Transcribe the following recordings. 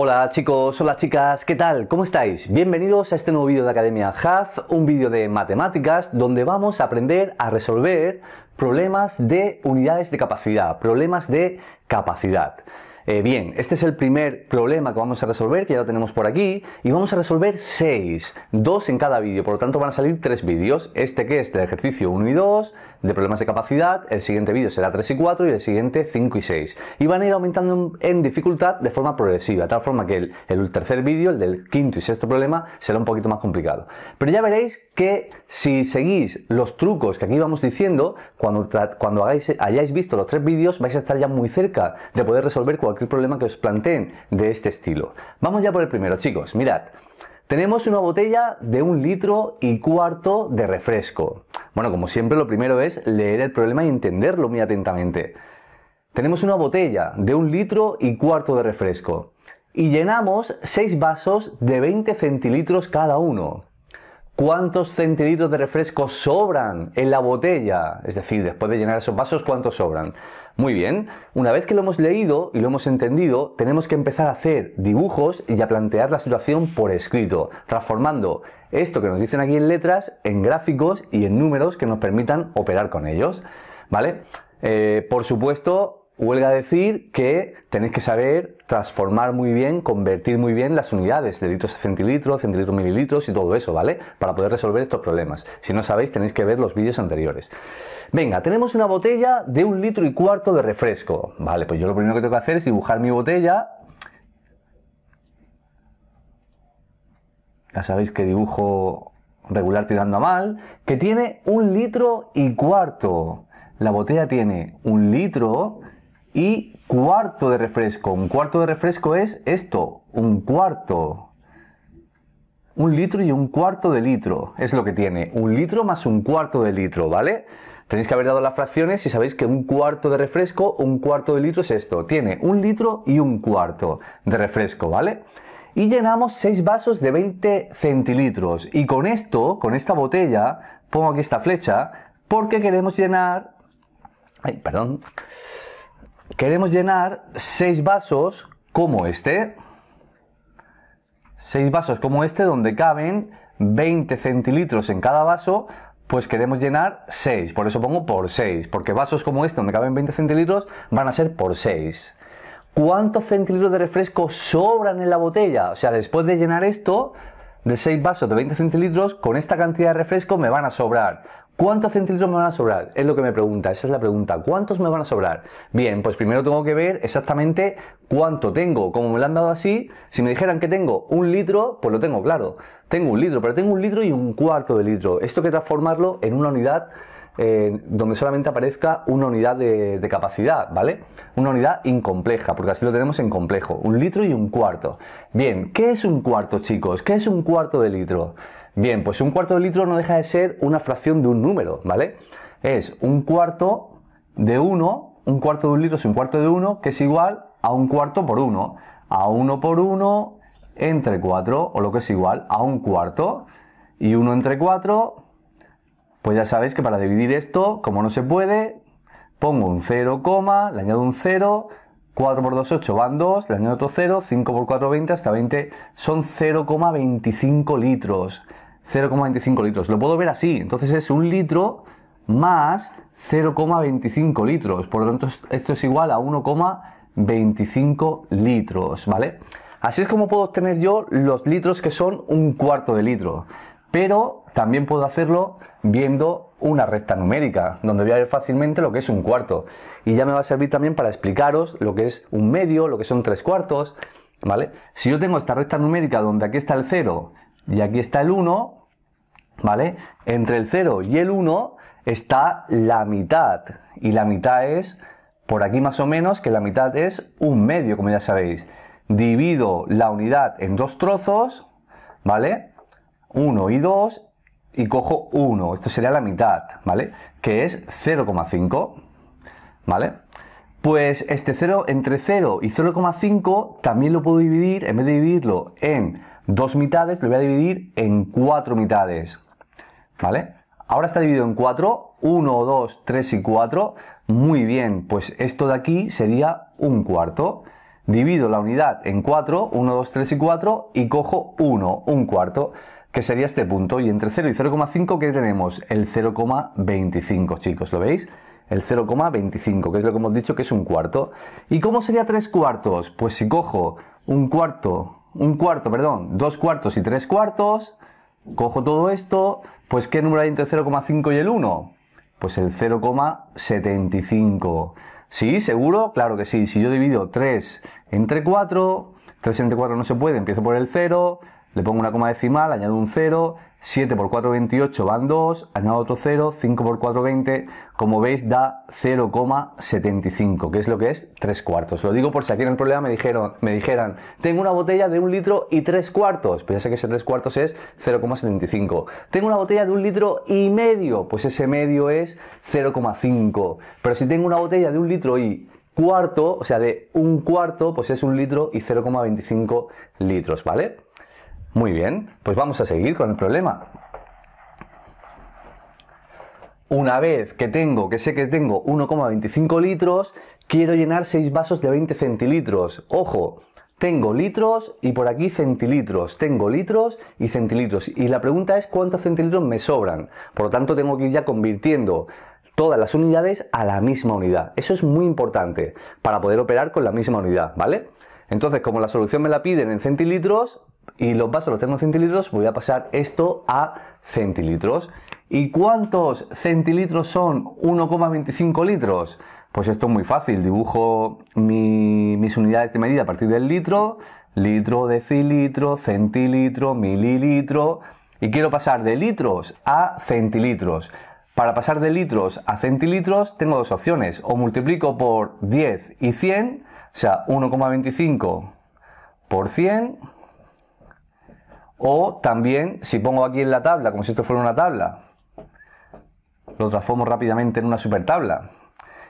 Hola chicos, hola chicas, ¿qué tal? ¿Cómo estáis? Bienvenidos a este nuevo vídeo de Academia Haz, un vídeo de matemáticas donde vamos a aprender a resolver problemas de unidades de capacidad, problemas de capacidad. Eh, bien, este es el primer problema que vamos a resolver, que ya lo tenemos por aquí, y vamos a resolver 6, 2 en cada vídeo, por lo tanto van a salir 3 vídeos, este que es del ejercicio 1 y 2, de problemas de capacidad, el siguiente vídeo será 3 y 4 y el siguiente 5 y 6, y van a ir aumentando en dificultad de forma progresiva, de tal forma que el, el tercer vídeo, el del quinto y sexto problema, será un poquito más complicado. Pero ya veréis que si seguís los trucos que aquí vamos diciendo, cuando, hayáis visto los tres vídeos vais a estar ya muy cerca de poder resolver cualquier problema que os planteen de este estilo. Vamos ya por el primero, chicos. Mirad, tenemos una botella de un litro y cuarto de refresco. Bueno, como siempre, lo primero es leer el problema y entenderlo muy atentamente. Tenemos una botella de un litro y cuarto de refresco y llenamos seis vasos de 20 centilitros cada uno cuántos centilitros de refresco sobran en la botella, es decir, después de llenar esos vasos, cuántos sobran. Muy bien, una vez que lo hemos leído y lo hemos entendido, tenemos que empezar a hacer dibujos y a plantear la situación por escrito, transformando esto que nos dicen aquí en letras, en gráficos y en números que nos permitan operar con ellos. ¿Vale? Eh, por supuesto, huelga decir que tenéis que saber transformar muy bien, convertir muy bien las unidades de litros a centilitros, centilitros mililitros y todo eso, ¿vale? Para poder resolver estos problemas. Si no sabéis, tenéis que ver los vídeos anteriores. Venga, tenemos una botella de un litro y cuarto de refresco. Vale, pues yo lo primero que tengo que hacer es dibujar mi botella. Ya sabéis que dibujo regular tirando a mal, que tiene un litro y cuarto. La botella tiene un litro y cuarto de refresco. Un cuarto de refresco es esto, un cuarto. Un litro y un cuarto de litro es lo que tiene. Un litro más un cuarto de litro, ¿vale? Tenéis que haber dado las fracciones y sabéis que un cuarto de refresco, un cuarto de litro es esto. Tiene un litro y un cuarto de refresco, ¿vale? Y llenamos seis vasos de 20 centilitros. Y con esto, con esta botella, pongo aquí esta flecha, porque queremos llenar... Ay, perdón Queremos llenar 6 vasos como este. 6 vasos como este donde caben 20 centilitros en cada vaso, pues queremos llenar 6. Por eso pongo por 6, porque vasos como este donde caben 20 centilitros van a ser por 6. ¿Cuántos centilitros de refresco sobran en la botella? O sea, después de llenar esto de 6 vasos de 20 centilitros, con esta cantidad de refresco me van a sobrar ¿Cuántos centilitros me van a sobrar? Es lo que me pregunta, esa es la pregunta. ¿Cuántos me van a sobrar? Bien, pues primero tengo que ver exactamente cuánto tengo. Como me lo han dado así, si me dijeran que tengo un litro, pues lo tengo claro. Tengo un litro, pero tengo un litro y un cuarto de litro. Esto hay que transformarlo en una unidad eh, donde solamente aparezca una unidad de, capacidad, ¿vale? Una unidad incompleja, porque así lo tenemos en complejo. Un litro y un cuarto. Bien, ¿qué es un cuarto, chicos? ¿Qué es un cuarto de litro? Bien, pues un cuarto de litro no deja de ser una fracción de un número, ¿vale? Es un cuarto de 1, un cuarto de un litro es un cuarto de 1, que es igual a un cuarto por 1, a 1 por 1 entre 4, o lo que es igual a un cuarto, y 1 entre 4, pues ya sabéis que para dividir esto, como no se puede, pongo un 0, le añado un 0, 4 por 2, 8 van 2, le añado otro 0, 5 por 4, 20, hasta 20 son 0,25 litros. 0,25 litros. Lo puedo ver así, entonces es un litro más 0,25 litros. Por lo tanto, esto es igual a 1,25 litros, ¿vale? Así es como puedo obtener yo los litros que son un cuarto de litro. Pero también puedo hacerlo viendo una recta numérica, donde voy a ver fácilmente lo que es un cuarto. Y ya me va a servir también para explicaros lo que es un medio, lo que son tres cuartos, ¿vale? Si yo tengo esta recta numérica donde aquí está el 0 y aquí está el 1, ¿vale? Entre el 0 y el 1 está la mitad, y la mitad es, por aquí más o menos, que la mitad es un medio, como ya sabéis. Divido la unidad en dos trozos, ¿vale? 1 y 2, y cojo 1, esto sería la mitad, ¿vale? Que es 0,5, ¿vale? Pues este 0, entre 0 y 0,5 también lo puedo dividir, en vez de dividirlo en dos mitades, lo voy a dividir en cuatro mitades, ¿vale? Ahora está dividido en 4, 1, 2, 3 y 4. Muy bien, pues esto de aquí sería un cuarto. Divido la unidad en 4, 1, 2, 3 y 4 y cojo 1, un cuarto, que sería este punto. Y entre 0 y 0,5, ¿qué tenemos? El 0,25, chicos, ¿lo veis? El 0,25, que es lo que hemos dicho que es un cuarto. ¿Y cómo sería 3 cuartos? Pues si cojo un cuarto, un cuarto, perdón, 2 cuartos y 3 cuartos, Cojo todo esto, pues ¿qué número hay entre 0,5 y el 1? Pues el 0,75. ¿Sí? ¿Seguro? Claro que sí. Si yo divido 3 entre 4, 3 entre 4 no se puede, empiezo por el 0, le pongo una coma decimal, añado un 0 7 por 4, 28 van 2, añado otro 0, 5 por 4, 20, como veis da 0,75, que es lo que es 3 cuartos. Lo digo por si aquí en el problema me, dijeron, me dijeran, tengo una botella de un litro y 3 cuartos, pues ya sé que ese 3 cuartos es 0,75. Tengo una botella de un litro y medio, pues ese medio es 0,5. Pero si tengo una botella de un litro y cuarto, o sea, de un cuarto, pues es un litro y 0,25 litros, ¿vale? Muy bien, pues vamos a seguir con el problema. Una vez que tengo, que sé que tengo 1,25 litros, quiero llenar 6 vasos de 20 centilitros. Ojo, tengo litros y por aquí centilitros. Tengo litros y centilitros. Y la pregunta es cuántos centilitros me sobran. Por lo tanto, tengo que ir ya convirtiendo todas las unidades a la misma unidad. Eso es muy importante para poder operar con la misma unidad, ¿vale? Entonces, como la solución me la piden en centilitros, y lo paso, los tengo en centilitros, voy a pasar esto a centilitros. ¿Y cuántos centilitros son 1,25 litros? Pues esto es muy fácil, dibujo mis unidades de medida a partir del litro, litro, decilitro, centilitro, mililitro, y quiero pasar de litros a centilitros. Para pasar de litros a centilitros tengo dos opciones, o multiplico por 10 y 100, o sea, 1,25 por 100, o también, si pongo aquí en la tabla, como si esto fuera una tabla, lo transformo rápidamente en una supertabla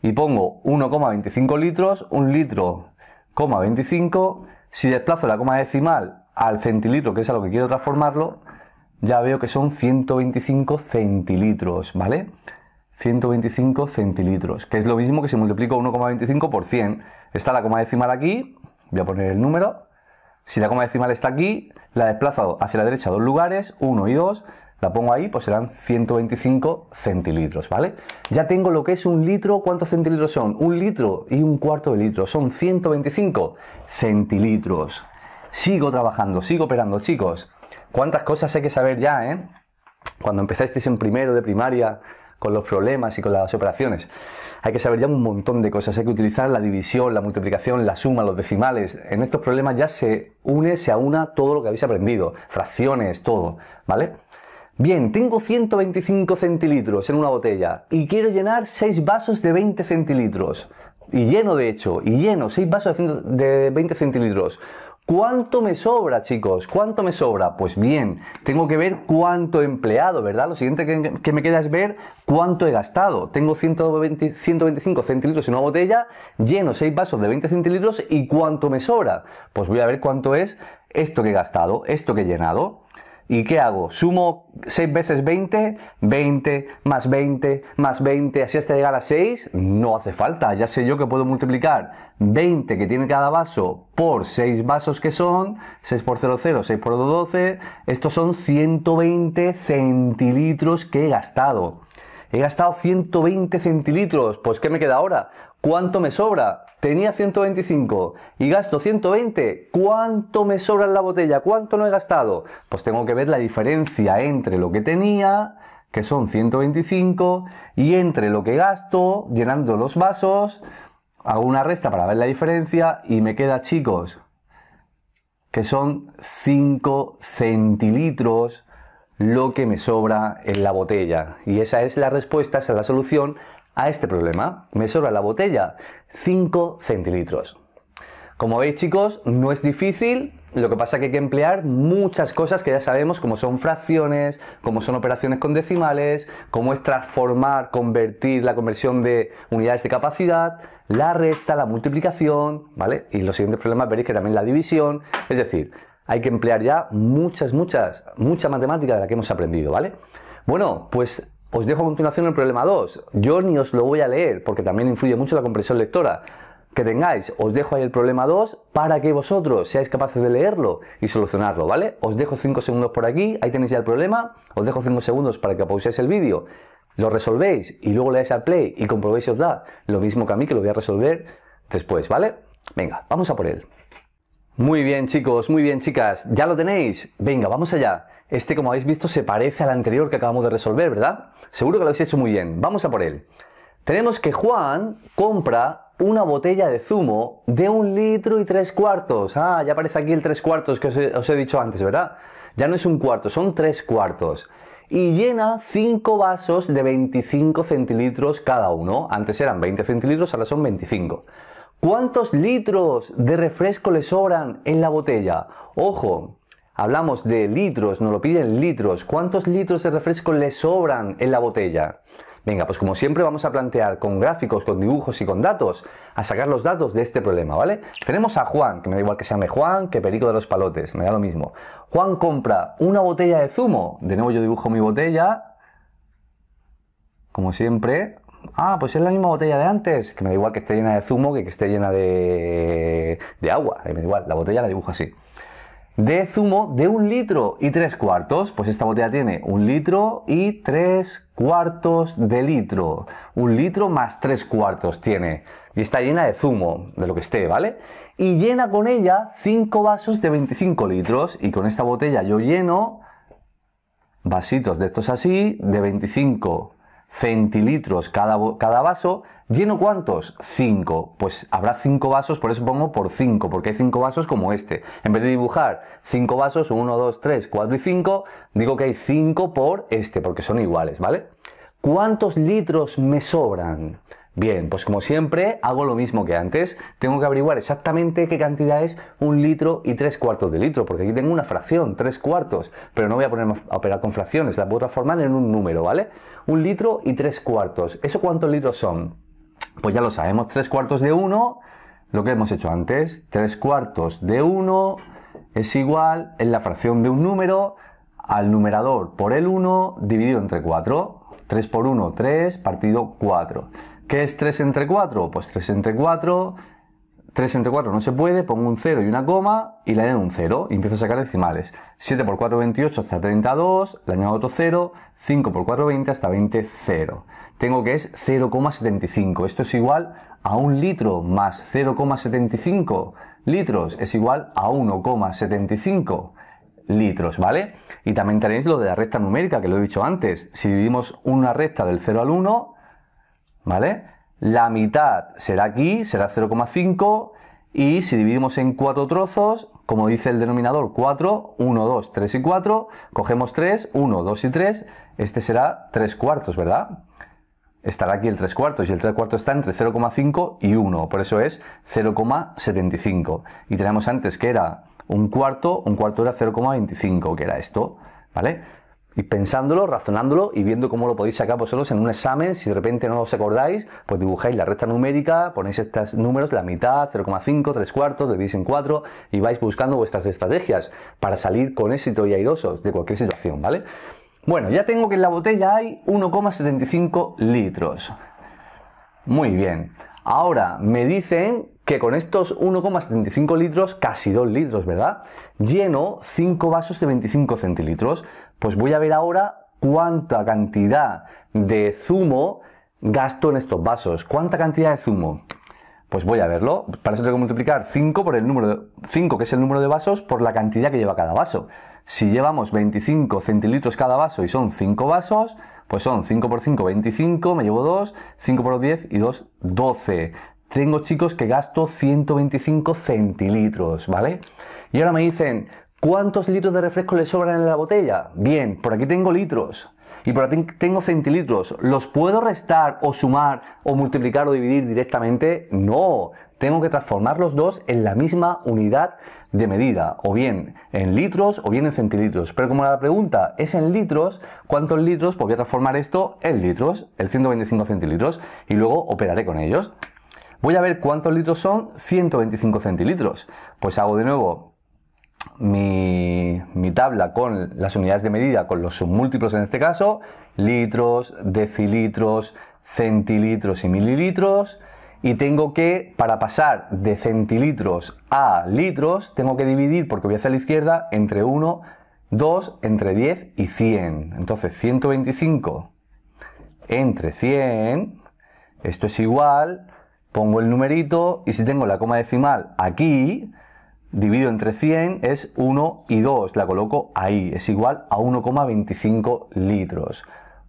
y pongo 1,25 litros, 1 litro, 25. Si desplazo la coma decimal al centilitro, que es a lo que quiero transformarlo, ya veo que son 125 centilitros, ¿vale? 125 centilitros, que es lo mismo que si multiplico 1,25 por 100. Está la coma decimal aquí, voy a poner el número, si la coma decimal está aquí, la desplazo hacia la derecha dos lugares, 1 y 2, la pongo ahí, pues serán 125 centilitros, ¿vale? Ya tengo lo que es un litro, ¿cuántos centilitros son? Un litro y un cuarto de litro, son 125 centilitros. Sigo trabajando, sigo operando, chicos. ¿Cuántas cosas hay que saber ya, eh? Cuando empezasteis en primero de primaria, con los problemas y con las operaciones. Hay que saber ya un montón de cosas, hay que utilizar la división, la multiplicación, la suma, los decimales. En estos problemas ya se une, se aúna todo lo que habéis aprendido, fracciones, todo, ¿vale? Bien, tengo 125 centilitros en una botella y quiero llenar 6 vasos de 20 centilitros. Y lleno, de hecho, y lleno 6 vasos de 20 centilitros. ¿Cuánto me sobra, chicos? ¿Cuánto me sobra? Pues bien, tengo que ver cuánto he empleado, ¿verdad? Lo siguiente que, me queda es ver cuánto he gastado. Tengo 125 centilitros en una botella, lleno 6 vasos de 20 centilitros y cuánto me sobra. Pues voy a ver cuánto es esto que he gastado, esto que he llenado. ¿Y qué hago? Sumo 6 veces 20, 20, más 20, más 20, así hasta llegar a 6. No hace falta, ya sé yo que puedo multiplicar 20 que tiene cada vaso por 6 vasos que son, 6 por 0, 0, 6 por 2, 12. Estos son 120 centilitros que he gastado. He gastado 120 centilitros, pues ¿qué me queda ahora? ¿Cuánto me sobra? Tenía 125 y gasto 120. ¿Cuánto me sobra en la botella? ¿Cuánto no he gastado? Pues tengo que ver la diferencia entre lo que tenía, que son 125, y entre lo que gasto llenando los vasos. Hago una resta para ver la diferencia y me queda, chicos, que son 5 centilitros lo que me sobra en la botella. Y esa es la respuesta, esa es la solución a este problema me sobra la botella 5 centilitros. Como veis chicos, no es difícil, lo que pasa es que hay que emplear muchas cosas que ya sabemos, como son fracciones, como son operaciones con decimales, como es transformar, convertir la conversión de unidades de capacidad, la resta, la multiplicación, ¿vale? Y los siguientes problemas veréis que también la división, es decir, hay que emplear ya muchas, muchas, mucha matemática de la que hemos aprendido, ¿vale? Bueno, pues os pues dejo a continuación el problema 2. Yo ni os lo voy a leer porque también influye mucho la comprensión lectora que tengáis. Os dejo ahí el problema 2 para que vosotros seáis capaces de leerlo y solucionarlo, ¿vale? Os dejo 5 segundos por aquí, ahí tenéis ya el problema, os dejo 5 segundos para que pauséis el vídeo, lo resolvéis y luego leáis al play y comprobéis si os da lo mismo que a mí que lo voy a resolver después, ¿vale? Venga, vamos a por él. Muy bien chicos, muy bien chicas, ya lo tenéis. Venga, vamos allá. Este, como habéis visto, se parece al anterior que acabamos de resolver, ¿verdad? Seguro que lo habéis hecho muy bien. Vamos a por él. Tenemos que Juan compra una botella de zumo de un litro y tres cuartos. Ah, ya aparece aquí el tres cuartos que os he, dicho antes, ¿verdad? Ya no es un cuarto, son tres cuartos. Y llena cinco vasos de 25 centilitros cada uno. Antes eran 20 centilitros, ahora son 25. ¿Cuántos litros de refresco le sobran en la botella? Ojo, Hablamos de litros, nos lo piden litros. ¿Cuántos litros de refresco le sobran en la botella? Venga, pues como siempre vamos a plantear con gráficos, con dibujos y con datos, a sacar los datos de este problema, ¿vale? Tenemos a Juan, que me da igual que se llame Juan, que Perico de los Palotes, me da lo mismo. Juan compra una botella de zumo. De nuevo yo dibujo mi botella, como siempre. Ah, pues es la misma botella de antes, que me da igual que esté llena de zumo que esté llena de, de agua, eh, me da igual, la botella la dibujo así de zumo de un litro y tres cuartos. Pues esta botella tiene un litro y tres cuartos de litro. Un litro más tres cuartos tiene. Y está llena de zumo, de lo que esté, ¿vale? Y llena con ella cinco vasos de 25 litros. Y con esta botella yo lleno vasitos de estos así de 25 centilitros cada, cada vaso. ¿Lleno cuántos? 5. Pues habrá 5 vasos, por eso pongo por 5, porque hay 5 vasos como este. En vez de dibujar 5 vasos, 1, 2, 3, 4 y 5, digo que hay 5 por este, porque son iguales, ¿vale? ¿Cuántos litros me sobran? Bien, pues como siempre hago lo mismo que antes, tengo que averiguar exactamente qué cantidad es un litro y tres cuartos de litro, porque aquí tengo una fracción, tres cuartos, pero no voy a poner a operar con fracciones, la puedo transformar en un número, ¿vale? Un litro y tres cuartos, ¿eso cuántos litros son? Pues ya lo sabemos, tres cuartos de uno, lo que hemos hecho antes, tres cuartos de uno es igual, en la fracción de un número, al numerador por el 1 dividido entre 4, 3 por 1, 3, partido 4. ¿Qué es 3 entre 4? Pues 3 entre 4, 3 entre 4 no se puede, pongo un 0 y una coma y le añado un 0 y empiezo a sacar decimales. 7 por 4, 28 hasta 32, le añado otro 0, 5 por 4, 20 hasta 20, 0. Tengo que es 0,75. Esto es igual a un litro más 0,75 litros es igual a 1,75 litros, ¿vale? Y también tenéis lo de la recta numérica, que lo he dicho antes. Si dividimos una recta del 0 al 1, ¿vale? La mitad será aquí, será 0,5 y si dividimos en cuatro trozos, como dice el denominador 4, 1, 2, 3 y 4, cogemos 3, 1, 2 y 3, este será 3 cuartos, ¿verdad? Estará aquí el 3 cuartos y el 3 cuartos está entre 0,5 y 1, por eso es 0,75. Y tenemos antes que era un cuarto, un cuarto era 0,25, que era esto, ¿vale? y pensándolo, razonándolo y viendo cómo lo podéis sacar vosotros en un examen. Si de repente no os acordáis, pues dibujáis la recta numérica, ponéis estos números, la mitad, 0,5, 3 cuartos, dividís en 4 y vais buscando vuestras estrategias para salir con éxito y airosos de cualquier situación, ¿vale? Bueno, ya tengo que en la botella hay 1,75 litros. Muy bien. Ahora me dicen que con estos 1,75 litros, casi 2 litros, ¿verdad? Lleno 5 vasos de 25 centilitros. Pues voy a ver ahora cuánta cantidad de zumo gasto en estos vasos. ¿Cuánta cantidad de zumo? Pues voy a verlo. Para eso tengo que multiplicar 5 por el número de, 5, que es el número de vasos, por la cantidad que lleva cada vaso. Si llevamos 25 centilitros cada vaso y son 5 vasos, pues son 5 por 5, 25, me llevo 2, 5 por 10 y 2, 12. Tengo chicos que gasto 125 centilitros, ¿vale? Y ahora me dicen, ¿Cuántos litros de refresco le sobran en la botella? Bien, por aquí tengo litros y por aquí tengo centilitros. ¿Los puedo restar o sumar o multiplicar o dividir directamente? No, tengo que transformar los dos en la misma unidad de medida, o bien en litros o bien en centilitros. Pero como la pregunta es en litros, ¿cuántos litros? Pues voy a transformar esto en litros, el 125 centilitros, y luego operaré con ellos. Voy a ver cuántos litros son 125 centilitros. Pues hago de nuevo mi, tabla con las unidades de medida, con los submúltiplos en este caso, litros, decilitros, centilitros y mililitros. Y tengo que, para pasar de centilitros a litros, tengo que dividir, porque voy hacia la izquierda, entre 1, 2, entre 10 y 100. Entonces, 125 entre 100, esto es igual, pongo el numerito y si tengo la coma decimal aquí, divido entre 100 es 1 y 2, la coloco ahí, es igual a 1,25 litros.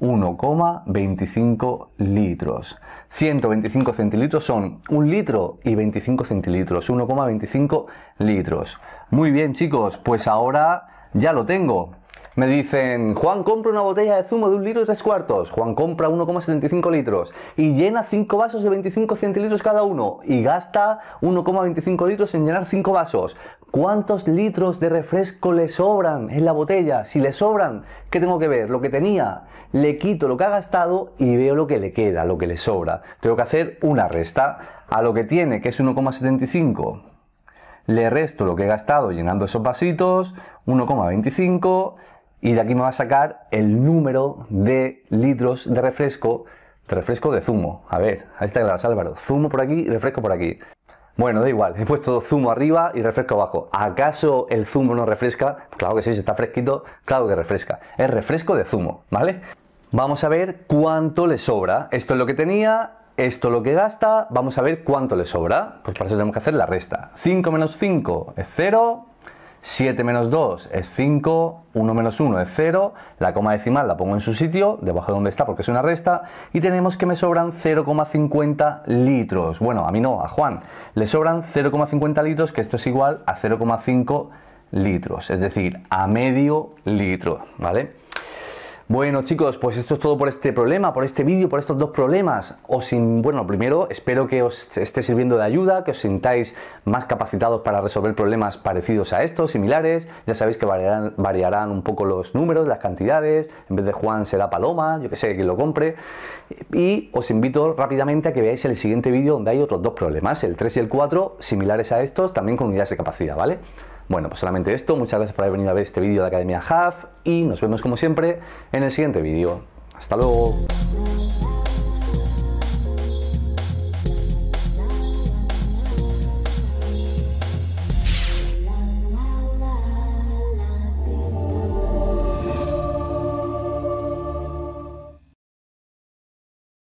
1,25 litros. 125 centilitros son 1 litro y 25 centilitros, 1,25 litros. Muy bien chicos, pues ahora ya lo tengo. Me dicen, Juan compra una botella de zumo de un litro y tres cuartos. Juan compra 1,75 litros y llena 5 vasos de 25 centilitros cada uno y gasta 1,25 litros en llenar 5 vasos. ¿Cuántos litros de refresco le sobran en la botella? Si le sobran, ¿qué tengo que ver? Lo que tenía, le quito lo que ha gastado y veo lo que le queda, lo que le sobra. Tengo que hacer una resta a lo que tiene, que es 1,75. Le resto lo que he gastado llenando esos vasitos, 1,25 y de aquí me va a sacar el número de litros de refresco, de refresco de zumo. A ver, ahí está claro, Álvaro. Zumo por aquí y refresco por aquí. Bueno, da igual, he puesto zumo arriba y refresco abajo. ¿Acaso el zumo no refresca? Claro que sí, si está fresquito, claro que refresca. Es refresco de zumo, ¿vale? Vamos a ver cuánto le sobra. Esto es lo que tenía, esto es lo que gasta, vamos a ver cuánto le sobra. Pues para eso tenemos que hacer la resta. 5 menos 5 es 0, 7 menos 2 es 5, 1 menos 1 es 0, la coma decimal la pongo en su sitio, debajo de donde está porque es una resta, y tenemos que me sobran 0,50 litros. Bueno, a mí no, a Juan le sobran 0,50 litros, que esto es igual a 0,5 litros, es decir, a medio litro, ¿vale? Bueno chicos, pues esto es todo por este problema, por este vídeo, por estos dos problemas. O sin, bueno, primero espero que os esté sirviendo de ayuda, que os sintáis más capacitados para resolver problemas parecidos a estos, similares. Ya sabéis que variarán, un poco los números, las cantidades. En vez de Juan será Paloma, yo que sé, que lo compre. Y os invito rápidamente a que veáis el siguiente vídeo donde hay otros dos problemas, el 3 y el 4, similares a estos, también con unidades de capacidad, ¿vale? Bueno, pues solamente esto. Muchas gracias por haber venido a ver este vídeo de Academia Half y nos vemos como siempre en el siguiente vídeo. Hasta luego.